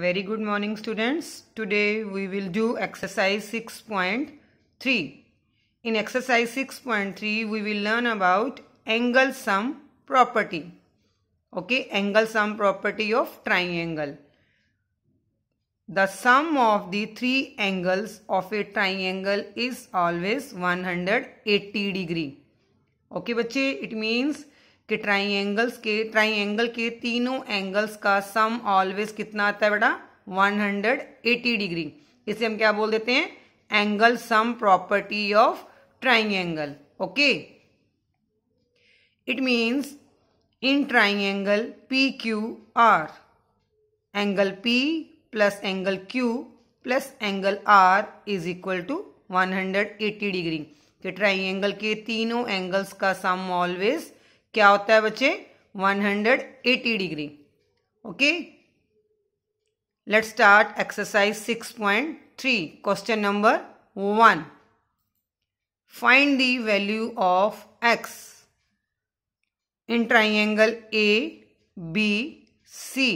very good morning students today we will do exercise 6.3 in exercise 6.3 we will learn about angle sum property okay angle sum property of triangle the sum of the three angles of a triangle is always 180 degree okay bache it means कि triangles के triangle के तीनों angles का सम always कितना आता है बेटा 180 degree इसे हम क्या बोल देते हैं angle sum property of triangle okay it means in triangle P Q R angle P plus angle Q plus angle R is equal to 180 degree के ट्राइंगल के तीनों एंगल्स का सम ऑलवेज क्या होता है बच्चे 180 degree okay let start exercise 6.3 question number one find the value of x in triangle A B C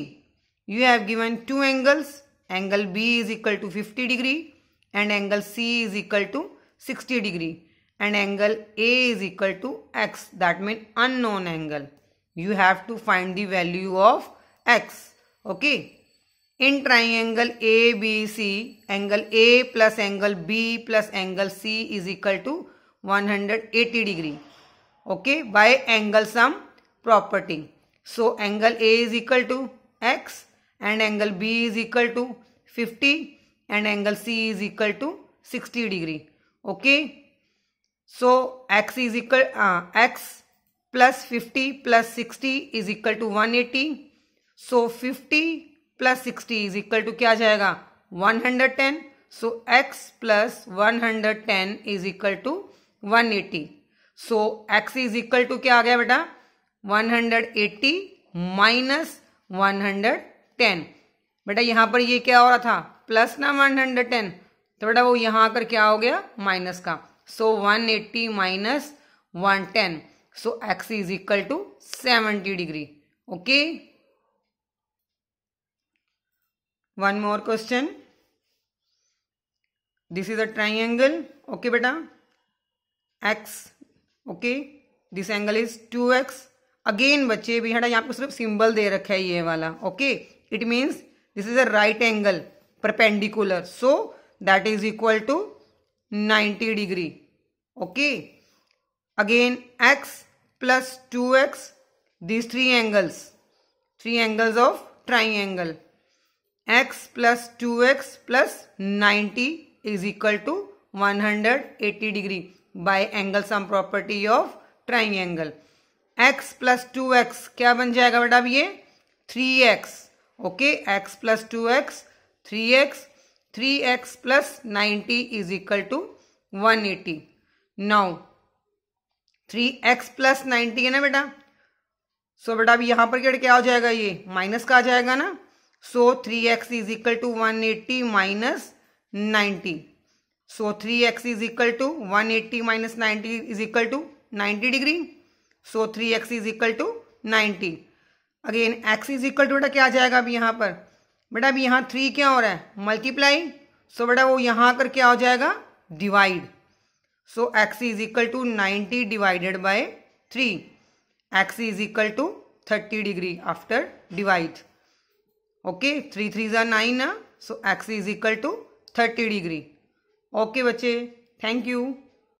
you have given two angles angle B is equal to 50 degree and angle C is equal to 60 degree and angle A is equal to x that means unknown angle. You have to find the value of x. Okay. In triangle ABC, angle A plus angle B plus angle C is equal to 180 degree. Okay. By angle sum property. So angle A is equal to x and angle B is equal to 50 and angle C is equal to 60 degree. Okay. So x is equal x plus fifty plus sixty is equal to one eighty so fifty plus sixty is equal to क्या जाएगा one hundred ten so x plus one hundred ten is equal to one eighty so x is equal to क्या आ गया बेटा one hundred eighty minus one hundred ten बेटा यहां पर ये क्या हो रहा था प्लस ना वन हंड्रेड टेन तो बेटा वो यहां आकर क्या हो गया माइनस का so one eighty minus one ten so x is equal to seventy degree okay one more question this is a triangle okay बेटा x okay this angle is two x again बच्चे भी हटा यहाँ पर सिर्फ symbol दे रखा है ये वाला okay it means this is a right angle perpendicular so that is equal to 90 degree okay again x plus two x this three angles three angles of angle x plus two x plus ninety is equal to one hundred eighty degree by angle sum property of angle x plus two x क्या बन जाएगा बेटा अब ये three x okay x plus two x three x three x plus ninety is equal to one eighty नौ three x plus ninety है ना बेटा सो so, बेटा अब यहाँ पर क्या क्या हो जाएगा ये माइनस का आ जाएगा ना so three x is equal to one eighty minus ninety so three x is equal to one eighty minus ninety is equal to ninety degree so three x is equal to ninety again x is equal to बेटा क्या आ जाएगा अब यहाँ पर बेटा अब यहाँ three क्या हो रहा है मल्टीप्लाई सो बेटा वो यहाँ आकर क्या हो जाएगा divide so x is equal to ninety divided by three x is equal to thirty degree after divide okay three three ज़ा नाइन ना so x is equal to thirty degree okay बच्चे थैंक यू